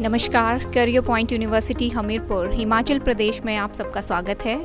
नमस्कार Career Point University Hamirpur Himachal Pradesh में आप सबका स्वागत है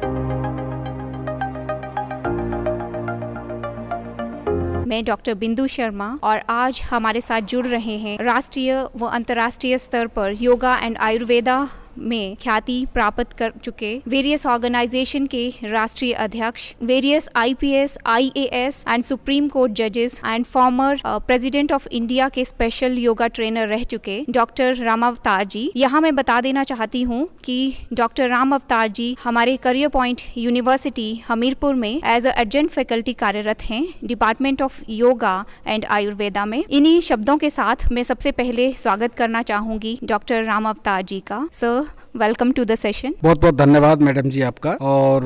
मैं डॉक्टर बिंदु शर्मा और आज हमारे साथ जुड़ रहे हैं राष्ट्रीय व अंतर्राष्ट्रीय स्तर पर योगा एंड आयुर्वेदा में ख्याति प्राप्त कर चुके वेरियस ऑर्गेनाइजेशन के राष्ट्रीय अध्यक्ष various IPS, IAS and Supreme Court जजेस and former president of India के स्पेशल योगा ट्रेनर रह चुके डॉक्टर राम अवतार जी यहाँ मैं बता देना चाहती हूँ कि डॉक्टर राम अवतार जी हमारे करियर पॉइंट यूनिवर्सिटी हमीरपुर में एज अ एडजेंट फैकल्टी कार्यरत हैं department of yoga and Ayurveda में इन्हीं शब्दों के साथ मैं सबसे पहले स्वागत करना चाहूंगी डॉक्टर राम अवतार जी का sir welcome to the session बहुत बहुत धन्यवाद मैडम जी आपका और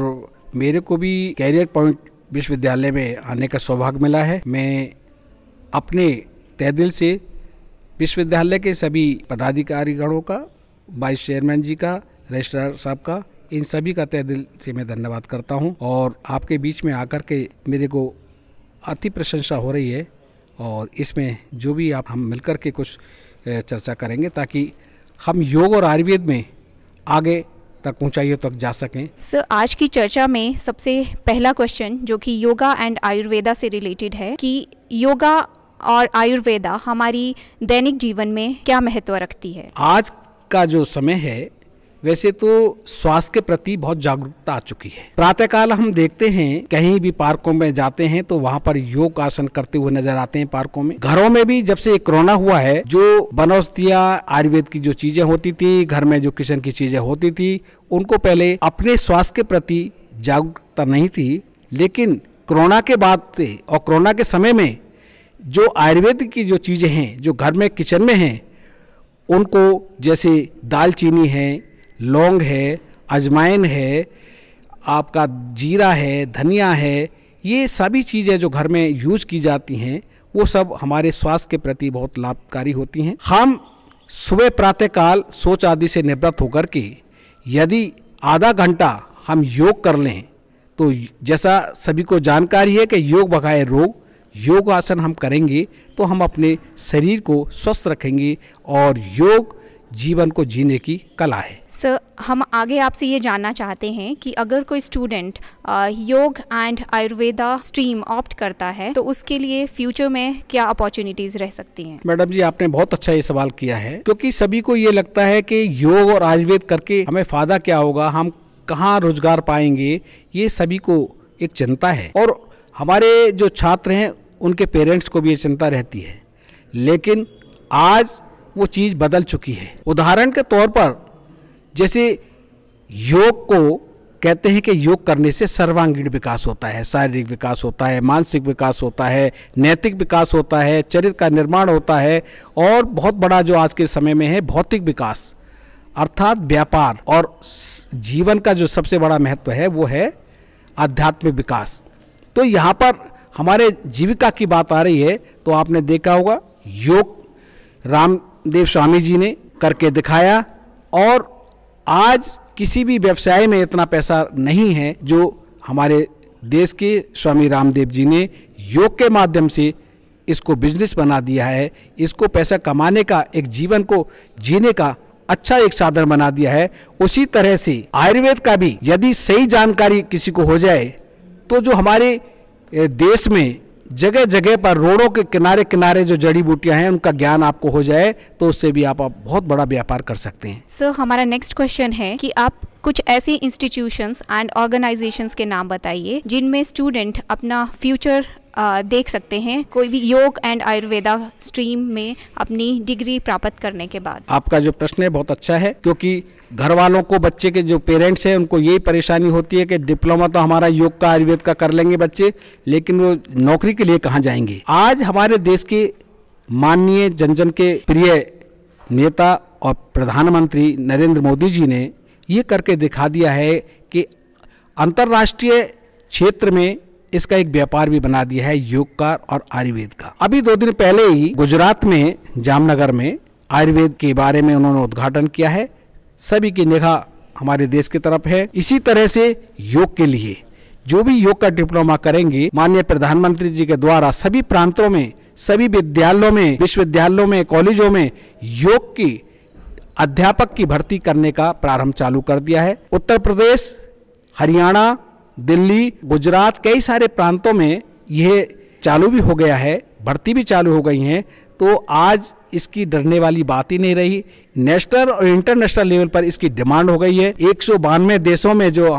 मेरे को भी कैरियर पॉइंट विश्वविद्यालय में आने का सौभाग्य मिला है मैं अपने दिल से विश्वविद्यालय के सभी पदाधिकारीगणों का वाइस चेयरमैन जी का रजिस्ट्रार साहब का इन सभी का तय दिल से मैं धन्यवाद करता हूं और आपके बीच में आकर के मेरे को अति प्रशंसा हो रही है और इसमें जो भी आप हम मिलकर के कुछ चर्चा करेंगे ताकि हम योग और आयुर्वेद में आगे तक ऊंचाइयों तक जा सकें सर आज की चर्चा में सबसे पहला क्वेश्चन जो कि योगा एंड आयुर्वेदा से रिलेटेड है कि योगा और आयुर्वेदा हमारी दैनिक जीवन में क्या महत्व रखती है आज का जो समय है वैसे तो स्वास्थ्य के प्रति बहुत जागरूकता आ चुकी है प्रातःकाल हम देखते हैं कहीं भी पार्कों में जाते हैं तो वहाँ पर योग आसन करते हुए नजर आते हैं पार्कों में घरों में भी जब से कोरोना हुआ है जो बनौसतिया आयुर्वेद की जो चीजें होती थी घर में जो किचन की चीजें होती थी उनको पहले अपने स्वास्थ्य के प्रति जागरूकता नहीं थी लेकिन कोरोना के बाद से और कोरोना के समय में जो आयुर्वेद की जो चीज़ें हैं जो घर में किचन में हैं उनको जैसे दालचीनी है लौंग है अजमाइन है आपका जीरा है धनिया है ये सभी चीज़ें जो घर में यूज की जाती हैं वो सब हमारे स्वास्थ्य के प्रति बहुत लाभकारी होती हैं हम सुबह प्रातःकाल सोच आदि से निवृत्त होकर के यदि आधा घंटा हम योग कर लें तो जैसा सभी को जानकारी है कि योग बगाए रोग योग आसन हम करेंगे तो हम अपने शरीर को स्वस्थ रखेंगे और योग जीवन को जीने की कला है सर हम आगे आपसे ये जानना चाहते हैं कि अगर कोई स्टूडेंट योग एंड आयुर्वेदा स्ट्रीम ऑप्ट करता है तो उसके लिए फ्यूचर में क्या अपॉर्चुनिटीज रह सकती हैं मैडम जी आपने बहुत अच्छा ये सवाल किया है क्योंकि सभी को ये लगता है कि योग और आयुर्वेद करके हमें फायदा क्या होगा हम कहाँ रोजगार पाएंगे ये सभी को एक चिंता है और हमारे जो छात्र हैं उनके पेरेंट्स को भी ये चिंता रहती है लेकिन आज वो चीज़ बदल चुकी है उदाहरण के तौर पर जैसे योग को कहते हैं कि योग करने से सर्वांगीण विकास होता है शारीरिक विकास होता है मानसिक विकास होता है नैतिक विकास होता है चरित्र का निर्माण होता है और बहुत बड़ा जो आज के समय में है भौतिक विकास अर्थात व्यापार और जीवन का जो सबसे बड़ा महत्व है वो है आध्यात्मिक विकास तो यहाँ पर हमारे जीविका की बात आ रही है तो आपने देखा होगा योग राम देव स्वामी जी ने करके दिखाया और आज किसी भी व्यवसाय में इतना पैसा नहीं है जो हमारे देश के स्वामी रामदेव जी ने योग के माध्यम से इसको बिजनेस बना दिया है इसको पैसा कमाने का एक जीवन को जीने का अच्छा एक साधन बना दिया है उसी तरह से आयुर्वेद का भी यदि सही जानकारी किसी को हो जाए तो जो हमारे देश में जगह जगह पर रोडों के किनारे किनारे जो जड़ी बूटियां हैं उनका ज्ञान आपको हो जाए तो उससे भी आप, आप बहुत बड़ा व्यापार कर सकते हैं सर हमारा नेक्स्ट क्वेश्चन है कि आप कुछ ऐसे इंस्टीट्यूशंस एंड ऑर्गेनाइजेशंस के नाम बताइए जिनमें स्टूडेंट अपना फ्यूचर देख सकते हैं कोई भी योग एंड आयुर्वेदा स्ट्रीम में अपनी डिग्री प्राप्त करने के बाद आपका जो प्रश्न है बहुत अच्छा है क्योंकि घर वालों को बच्चे के जो पेरेंट्स हैं उनको यही परेशानी होती है कि डिप्लोमा तो हमारा योग का आयुर्वेद का कर लेंगे बच्चे लेकिन वो नौकरी के लिए कहाँ जाएंगे आज हमारे देश के माननीय जन जन के प्रिय नेता और प्रधानमंत्री नरेंद्र मोदी जी ने ये करके दिखा दिया है कि अंतर्राष्ट्रीय क्षेत्र में इसका एक व्यापार भी बना दिया है योग का और आयुर्वेद का अभी दो दिन पहले ही गुजरात में जामनगर में आयुर्वेद के बारे में उन्होंने उद्घाटन किया है सभी की निगाह हमारे देश की तरफ है इसी तरह से योग के लिए जो भी योग का डिप्लोमा करेंगे माननीय प्रधानमंत्री जी के द्वारा सभी प्रांतों में सभी विद्यालयों में विश्वविद्यालयों में कॉलेजों में योग की अध्यापक की भर्ती करने का प्रारंभ चालू कर दिया है उत्तर प्रदेश हरियाणा दिल्ली गुजरात कई सारे प्रांतों में यह चालू भी हो गया है भर्ती भी चालू हो गई हैं तो आज इसकी डरने वाली बात ही नहीं रही नेशनल और इंटरनेशनल लेवल पर इसकी डिमांड हो गई है एक देशों में जो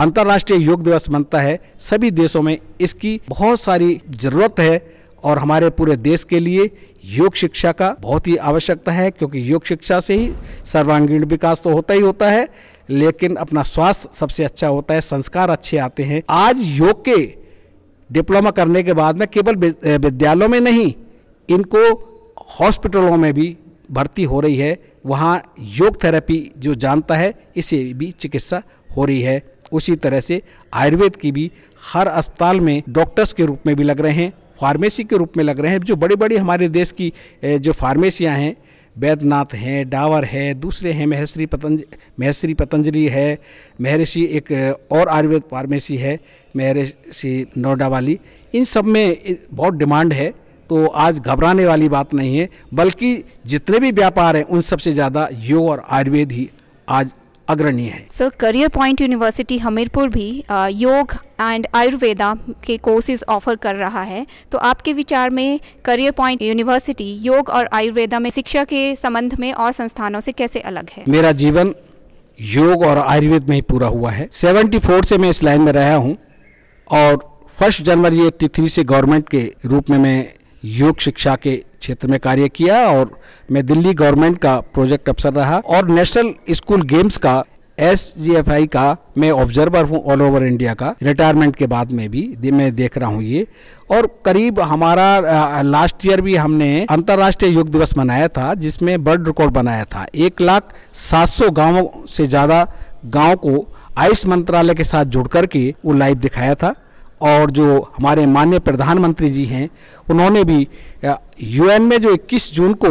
अंतर्राष्ट्रीय योग दिवस मनता है सभी देशों में इसकी बहुत सारी जरूरत है और हमारे पूरे देश के लिए योग शिक्षा का बहुत ही आवश्यकता है क्योंकि योग शिक्षा से ही सर्वांगीण विकास तो होता ही होता है लेकिन अपना स्वास्थ्य सबसे अच्छा होता है संस्कार अच्छे आते हैं आज योग के डिप्लोमा करने के बाद में केवल विद्यालयों में नहीं इनको हॉस्पिटलों में भी भर्ती हो रही है वहाँ योग थेरेपी जो जानता है इसे भी चिकित्सा हो रही है उसी तरह से आयुर्वेद की भी हर अस्पताल में डॉक्टर्स के रूप में भी लग रहे हैं फार्मेसी के रूप में लग रहे हैं जो बड़ी बड़ी हमारे देश की जो फार्मेसियाँ हैं वैद्यनाथ हैं डावर है दूसरे हैं महेश्वरी पतंज महेश्वरी पतंजलि है महर्षि एक और आयुर्वेद फार्मेसी है महर्षि नोएडा वाली इन सब में बहुत डिमांड है तो आज घबराने वाली बात नहीं है बल्कि जितने भी व्यापार हैं उन सबसे ज़्यादा योग और आयुर्वेद ही आज अग्रणी है sir Career Point University Hamirpur भी आ, योग एंड आयुर्वेदा के कोर्सेज ऑफर कर रहा है तो आपके विचार में करियर पॉइंट यूनिवर्सिटी योग और आयुर्वेदा में शिक्षा के संबंध में और संस्थानों से कैसे अलग है मेरा जीवन योग और आयुर्वेद में ही पूरा हुआ है 74 से मैं इस लाइन में रहा हूँ और फर्स्ट जनवरी एट्टी से गवर्नमेंट के रूप में मैं योग शिक्षा के क्षेत्र में कार्य किया और मैं दिल्ली गवर्नमेंट का प्रोजेक्ट अफसर रहा और नेशनल स्कूल गेम्स का एस जी एफ आई का मैं ऑब्जर्वर हूँ ऑल ओवर इंडिया का रिटायरमेंट के बाद में भी मैं देख रहा हूँ ये और करीब हमारा लास्ट ईयर भी हमने अंतर्राष्ट्रीय योग दिवस मनाया था जिसमें वर्ल्ड रिकॉर्ड बनाया था एक लाख सात सौ गाँव से ज़्यादा गाँव को आयुष मंत्रालय के साथ जुड़ करके वो लाइव दिखाया था और जो हमारे माननीय प्रधानमंत्री जी हैं उन्होंने भी यूएन में जो 21 जून को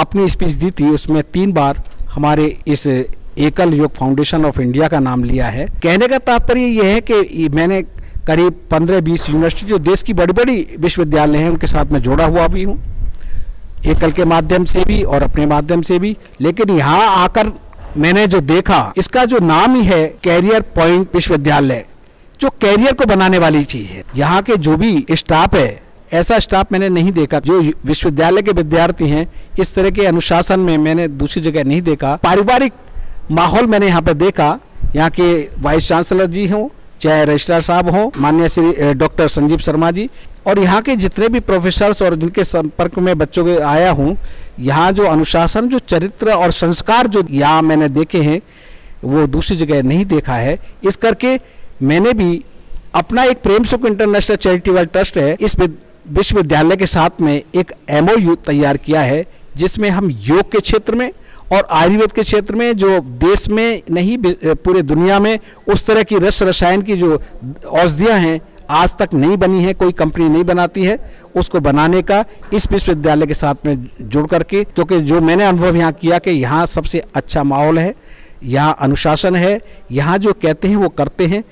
अपनी स्पीच दी थी उसमें तीन बार हमारे इस एकल योग फाउंडेशन ऑफ इंडिया का नाम लिया है कहने का तात्पर्य यह है कि मैंने करीब 15-20 यूनिवर्सिटी जो देश की बड़ी बड़ी विश्वविद्यालय हैं उनके साथ में जोड़ा हुआ भी हूँ एकल के माध्यम से भी और अपने माध्यम से भी लेकिन यहाँ आकर मैंने जो देखा इसका जो नाम ही है कैरियर पॉइंट विश्वविद्यालय जो कैरियर को बनाने वाली चीज है यहाँ के जो भी स्टाफ है ऐसा स्टाफ मैंने नहीं देखा जो विश्वविद्यालय के विद्यार्थी हैं इस तरह के अनुशासन में मैंने दूसरी जगह नहीं देखा पारिवारिक माहौल मैंने यहाँ पर देखा यहाँ के वाइस चांसलर जी हों चाहे रजिस्ट्रार साहब हों मान्य श्री डॉक्टर संजीव शर्मा जी और यहाँ के जितने भी प्रोफेसर्स और जिनके संपर्क में बच्चों के आया हूँ यहाँ जो अनुशासन जो चरित्र और संस्कार जो यहाँ मैंने देखे हैं वो दूसरी जगह नहीं देखा है इस करके मैंने भी अपना एक प्रेम सुख इंटरनेशनल चैरिटेबल ट्रस्ट है इस विश्वविद्यालय के साथ में एक एम तैयार किया है जिसमें हम योग के क्षेत्र में और आयुर्वेद के क्षेत्र में जो देश में नहीं पूरे दुनिया में उस तरह की रस रसायन की जो औषधियाँ हैं आज तक नहीं बनी है कोई कंपनी नहीं बनाती है उसको बनाने का इस विश्वविद्यालय के साथ में जुड़ करके क्योंकि जो मैंने अनुभव यहाँ किया कि यहाँ सबसे अच्छा माहौल है यहाँ अनुशासन है यहाँ जो कहते हैं वो करते हैं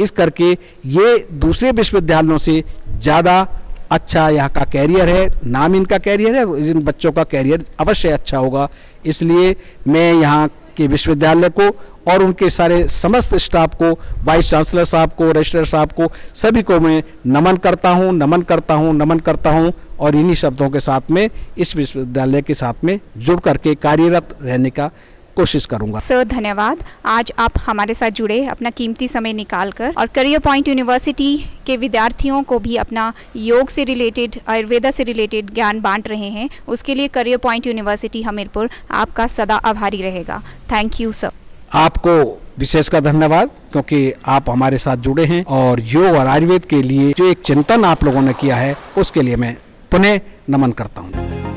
इस करके ये दूसरे विश्वविद्यालयों से ज़्यादा अच्छा यहाँ का कैरियर है नाम इनका कैरियर है इन बच्चों का कैरियर अवश्य अच्छा होगा इसलिए मैं यहाँ के विश्वविद्यालय को और उनके सारे समस्त स्टाफ को वाइस चांसलर साहब को रजिस्ट्रार साहब को सभी को मैं नमन करता हूँ नमन करता हूँ नमन करता हूँ और इन्हीं शब्दों के साथ में इस विश्वविद्यालय के साथ में जुड़ करके कार्यरत रहने का कोशिश करूंगा सर धन्यवाद आज आप हमारे साथ जुड़े अपना कीमती समय निकाल कर और करियर पॉइंट यूनिवर्सिटी के विद्यार्थियों को भी अपना योग से रिलेटेड आयुर्वेदा से रिलेटेड ज्ञान बांट रहे हैं उसके लिए करियर पॉइंट यूनिवर्सिटी हमीरपुर आपका सदा आभारी रहेगा थैंक यू सर आपको विशेष का धन्यवाद क्योंकि आप हमारे साथ जुड़े हैं और योग और आयुर्वेद के लिए जो एक चिंतन आप लोगों ने किया है उसके लिए मैं पुनः नमन करता हूँ